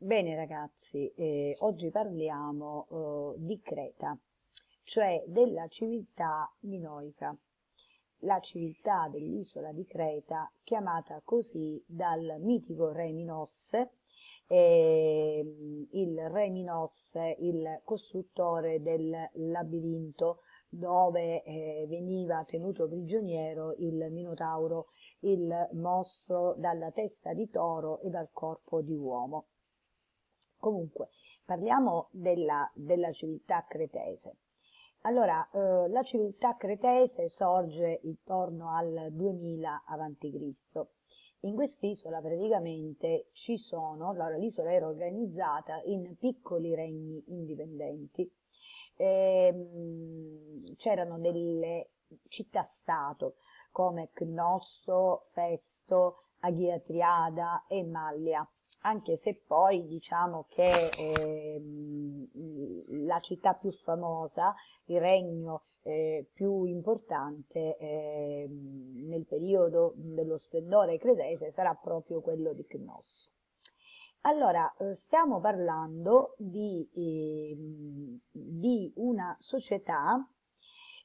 Bene ragazzi, eh, oggi parliamo eh, di Creta, cioè della civiltà minoica, la civiltà dell'isola di Creta, chiamata così dal mitico re Minosse, eh, il re Minosse, il costruttore del labirinto dove eh, veniva tenuto prigioniero il Minotauro, il mostro dalla testa di toro e dal corpo di uomo. Comunque, parliamo della, della civiltà cretese. Allora, eh, la civiltà cretese sorge intorno al 2000 a.C. In quest'isola praticamente ci sono, allora l'isola era organizzata in piccoli regni indipendenti, ehm, c'erano delle città-stato come Cnosso, Festo, Aghiatriada e Maglia anche se poi diciamo che ehm, la città più famosa, il regno eh, più importante ehm, nel periodo dello splendore cretese sarà proprio quello di Cnosso. Allora, eh, stiamo parlando di, eh, di una società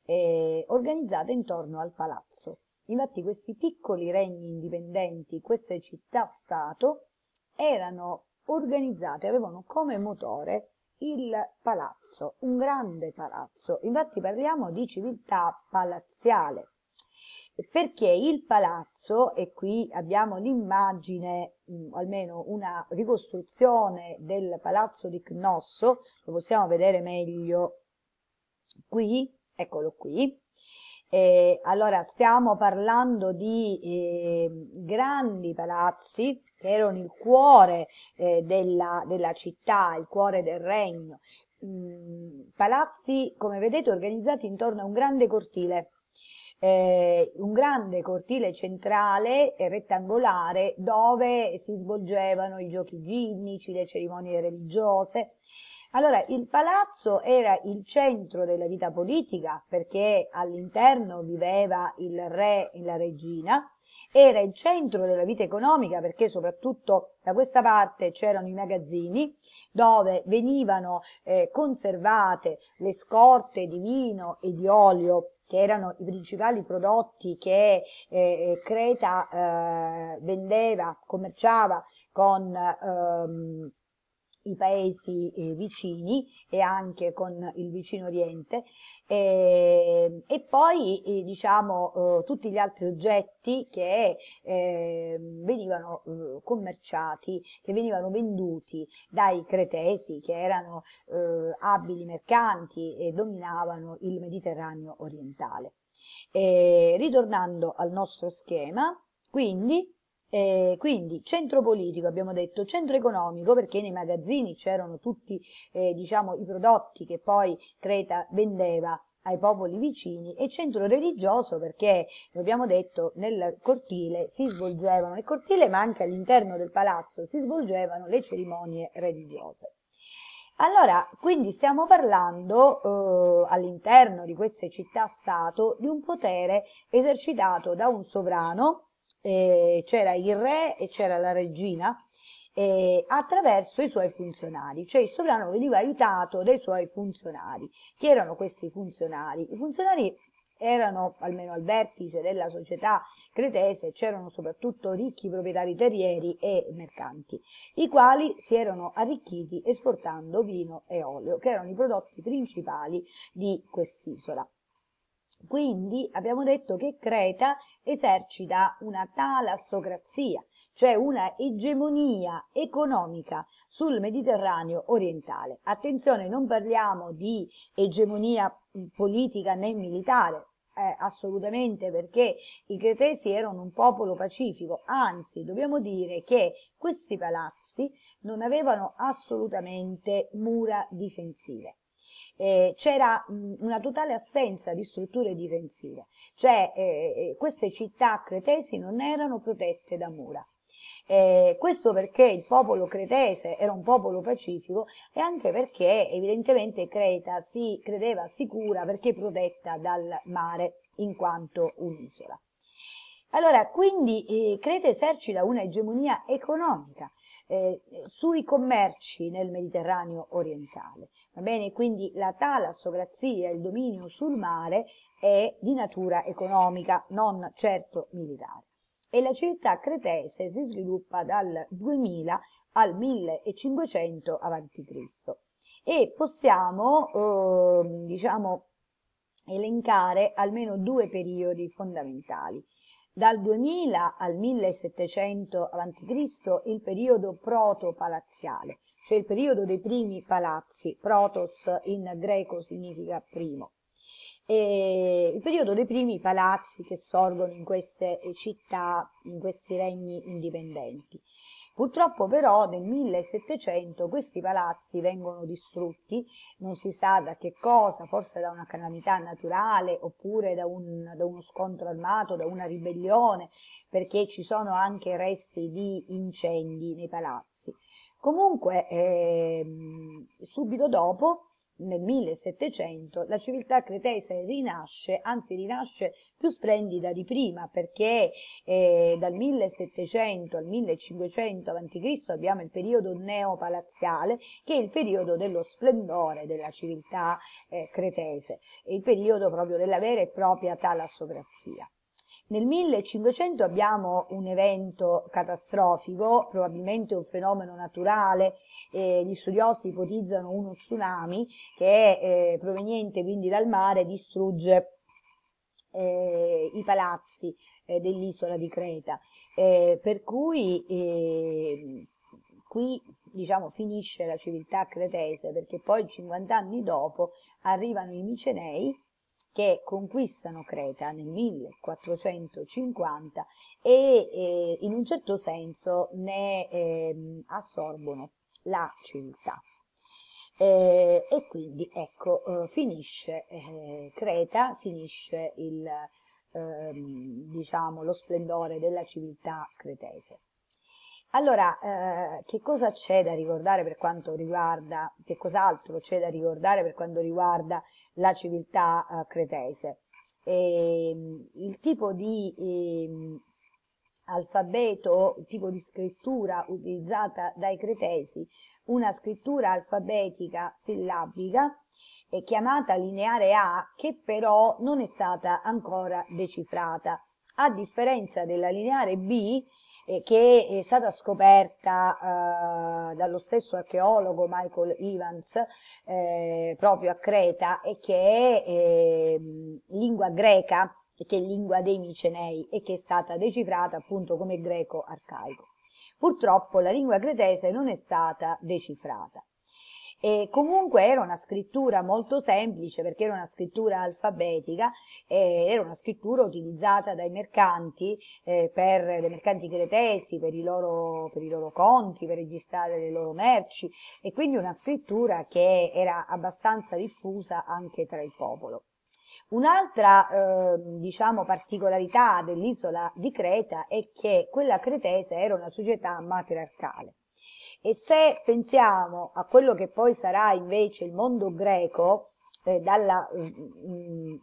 eh, organizzata intorno al palazzo. Infatti questi piccoli regni indipendenti, queste città-stato, erano organizzate, avevano come motore il palazzo, un grande palazzo. Infatti parliamo di civiltà palazziale, perché il palazzo, e qui abbiamo l'immagine, mm, almeno una ricostruzione del palazzo di Cnosso, lo possiamo vedere meglio qui, eccolo qui, eh, allora, stiamo parlando di eh, grandi palazzi che erano il cuore eh, della, della, città, il cuore del regno. Mm, palazzi, come vedete, organizzati intorno a un grande cortile. Eh, un grande cortile centrale e rettangolare dove si svolgevano i giochi ginnici, le cerimonie religiose allora, il palazzo era il centro della vita politica perché all'interno viveva il re e la regina, era il centro della vita economica perché soprattutto da questa parte c'erano i magazzini dove venivano eh, conservate le scorte di vino e di olio che erano i principali prodotti che eh, eh Creta eh, vendeva, commerciava con ehm, i paesi eh, vicini e anche con il vicino Oriente eh, e poi eh, diciamo eh, tutti gli altri oggetti che eh, venivano eh, commerciati, che venivano venduti dai cretesi che erano abili mercanti e dominavano il Mediterraneo orientale. ritornando al nostro schema, quindi eh, quindi centro politico abbiamo detto, centro economico perché nei magazzini c'erano tutti eh, diciamo, i prodotti che poi Creta vendeva ai popoli vicini e centro religioso perché, abbiamo detto, nel cortile si svolgevano, nel cortile ma anche all'interno del palazzo si svolgevano le cerimonie religiose. Allora, quindi stiamo parlando eh, all'interno di queste città-stato di un potere esercitato da un sovrano eh, c'era il re e c'era la regina eh, attraverso i suoi funzionari, cioè il sovrano veniva aiutato dai suoi funzionari. Chi erano questi funzionari? I funzionari erano almeno al vertice della società cretese, c'erano soprattutto ricchi proprietari terrieri e mercanti, i quali si erano arricchiti esportando vino e olio, che erano i prodotti principali di quest'isola. Quindi abbiamo detto che Creta esercita una talassocrazia, cioè una egemonia economica sul Mediterraneo orientale. Attenzione, non parliamo di egemonia politica né militare, eh, assolutamente perché i cretesi erano un popolo pacifico, anzi dobbiamo dire che questi palazzi non avevano assolutamente mura difensive eh, c'era una totale assenza di strutture difensive, cioè eh, eh, queste città cretesi non erano protette da mura. Eh, questo perché il popolo cretese era un popolo pacifico e anche perché evidentemente Creta si credeva sicura perché protetta dal mare in quanto un'isola. Allora, quindi eh, Creta esercita una egemonia economica eh, sui commerci nel Mediterraneo orientale. Va bene? Quindi la talassocrazia, il dominio sul mare, è di natura economica, non certo militare. E la civiltà cretese si sviluppa dal 2000 al 1500 a.C. E possiamo, eh, diciamo, elencare almeno due periodi fondamentali. Dal 2000 al 1700 a.C. il periodo proto-palaziale, cioè il periodo dei primi palazzi, protos in greco significa primo. E il periodo dei primi palazzi che sorgono in queste città, in questi regni indipendenti. Purtroppo però nel 1700 questi palazzi vengono distrutti, non si sa da che cosa, forse da una calamità naturale oppure da, un, da uno scontro armato, da una ribellione, perché ci sono anche resti di incendi nei palazzi. Comunque, eh, subito dopo nel 1700 la civiltà cretese rinasce, anzi rinasce più splendida di prima, perché eh, dal 1700 al 1500 a.C. abbiamo il periodo neopalaziale, che è il periodo dello splendore della civiltà eh, cretese, il periodo proprio della vera e propria talassocrazia. Nel 1500 abbiamo un evento catastrofico, probabilmente un fenomeno naturale, eh, gli studiosi ipotizzano uno tsunami che è eh, proveniente quindi dal mare, distrugge eh, i palazzi eh, dell'isola di Creta, eh, per cui eh, qui diciamo, finisce la civiltà cretese perché poi 50 anni dopo arrivano i Micenei che conquistano Creta nel 1450 e eh, in un certo senso ne eh, assorbono la civiltà. Eh, e quindi ecco, eh, finisce eh, Creta, finisce il, ehm, diciamo, lo splendore della civiltà cretese. Allora, eh, che cosa c'è da ricordare per quanto riguarda, che cos'altro c'è da ricordare per quanto riguarda la civiltà eh, cretese? E, ehm, il tipo di eh, alfabeto, il tipo di scrittura utilizzata dai cretesi, una scrittura alfabetica sillabica, è chiamata lineare A, che però non è stata ancora decifrata, a differenza della lineare B, eh, che è stata scoperta eh, dallo stesso archeologo Michael Evans eh, proprio a Creta e che è ehm, lingua greca, e che è lingua dei Micenei e che è stata decifrata appunto come greco arcaico. Purtroppo la lingua cretese non è stata decifrata. E comunque era una scrittura molto semplice perché era una scrittura alfabetica, eh, era una scrittura utilizzata dai mercanti, eh, per, dai mercanti cretesi, per i, loro, per i loro conti, per registrare le loro merci e quindi una scrittura che era abbastanza diffusa anche tra il popolo. Un'altra eh, diciamo, particolarità dell'isola di Creta è che quella cretese era una società matriarcale. E se pensiamo a quello che poi sarà invece il mondo greco, eh, dalla mh, mm,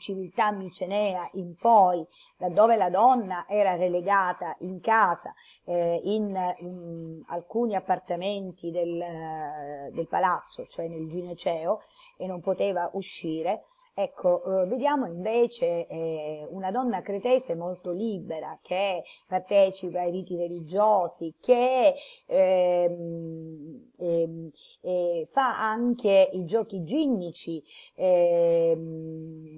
civiltà micenea in poi, laddove la donna era relegata in casa, eh, in, in, mm, alcuni appartamenti del, del palazzo, cioè nel Gineceo, e non poteva uscire, Ecco, eh, vediamo invece eh, una donna cretese molto libera che partecipa ai riti religiosi, che ehm, ehm, eh, fa anche i giochi ginnici, ehm,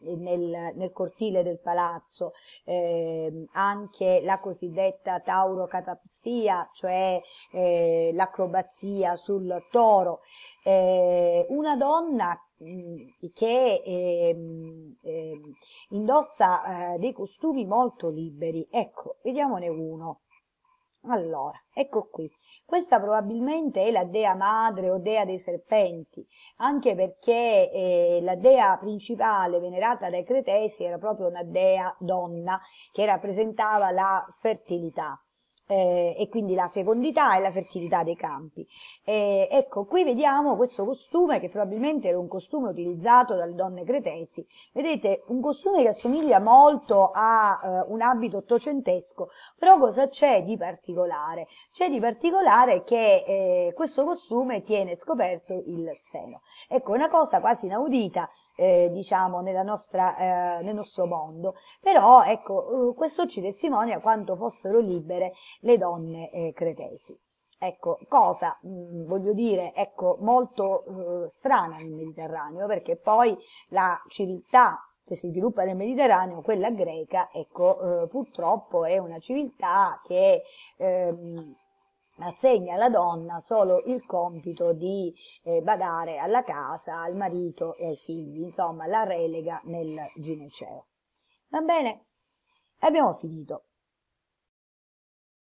nel, nel, cortile del palazzo eh, anche la cosiddetta taurocatapsia, cioè eh, l'acrobazia sul toro. Eh, una donna mh, che ehm, ehm, indossa eh, dei costumi molto liberi. Ecco, vediamone uno. Allora, ecco qui. Questa probabilmente è la dea madre o dea dei serpenti, anche perché eh, la dea principale venerata dai cretesi era proprio una dea donna che rappresentava la fertilità eh, e quindi la fecondità e la fertilità dei campi. Eh, ecco, qui vediamo questo costume che probabilmente era un costume utilizzato dalle donne cretesi. Vedete, un costume che assomiglia molto a eh, un abito ottocentesco, però cosa c'è di particolare? C'è di particolare che eh, questo costume tiene scoperto il seno. Ecco, una cosa quasi inaudita, eh, diciamo, nostra, eh, nel nostro mondo, però ecco, questo ci testimonia quanto fossero libere le donne eh, cretesi. Ecco, cosa, mh, mm, voglio dire, ecco, molto eh, strana nel Mediterraneo, perché poi la civiltà che si sviluppa nel Mediterraneo, quella greca, ecco, eh, purtroppo è una civiltà che ehm, assegna alla donna solo il compito di eh, badare alla casa, al marito e ai figli, insomma, la relega nel gineceo. Va bene? Abbiamo finito.